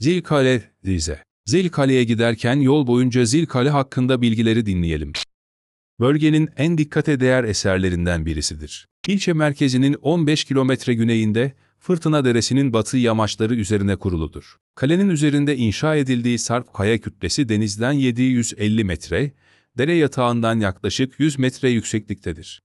Zilkale, Rize. Zilkale'ye giderken yol boyunca Zilkale hakkında bilgileri dinleyelim. Bölgenin en dikkate değer eserlerinden birisidir. İlçe merkezinin 15 kilometre güneyinde Fırtına Deresi'nin batı yamaçları üzerine kuruludur. Kalenin üzerinde inşa edildiği sarp kaya kütlesi denizden 750 metre, dere yatağından yaklaşık 100 metre yüksekliktedir.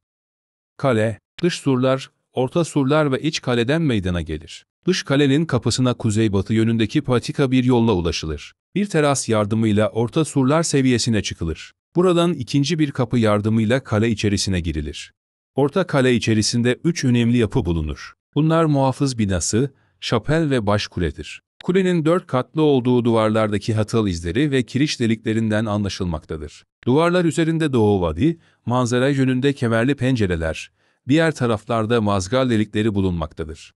Kale, dış surlar, orta surlar ve iç kaleden meydana gelir. Dış kalenin kapısına kuzeybatı yönündeki patika bir yolla ulaşılır. Bir teras yardımıyla orta surlar seviyesine çıkılır. Buradan ikinci bir kapı yardımıyla kale içerisine girilir. Orta kale içerisinde üç önemli yapı bulunur. Bunlar muhafız binası, şapel ve başkuledir. Kulenin dört katlı olduğu duvarlardaki hatal izleri ve kiriş deliklerinden anlaşılmaktadır. Duvarlar üzerinde doğu vadi, manzara yönünde kemerli pencereler, diğer taraflarda mazgal delikleri bulunmaktadır.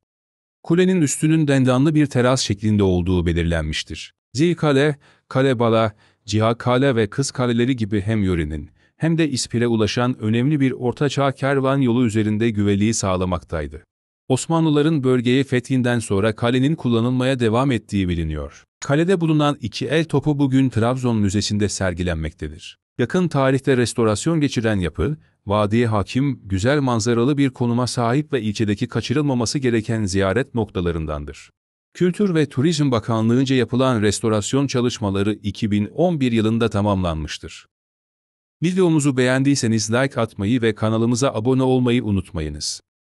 Kulenin üstünün dendanlı bir teras şeklinde olduğu belirlenmiştir. Zilkale, Kalebala, Cihakale ve Kız Kaleleri gibi hem yörenin hem de İspir'e ulaşan önemli bir ortaçağ kervan yolu üzerinde güveliği sağlamaktaydı. Osmanlıların bölgeyi fethinden sonra kalenin kullanılmaya devam ettiği biliniyor. Kalede bulunan iki el topu bugün Trabzon Müzesi'nde sergilenmektedir. Yakın tarihte restorasyon geçiren yapı, vadiye hakim, güzel manzaralı bir konuma sahip ve ilçedeki kaçırılmaması gereken ziyaret noktalarındandır. Kültür ve Turizm Bakanlığı'nca yapılan restorasyon çalışmaları 2011 yılında tamamlanmıştır. Videomuzu beğendiyseniz like atmayı ve kanalımıza abone olmayı unutmayınız.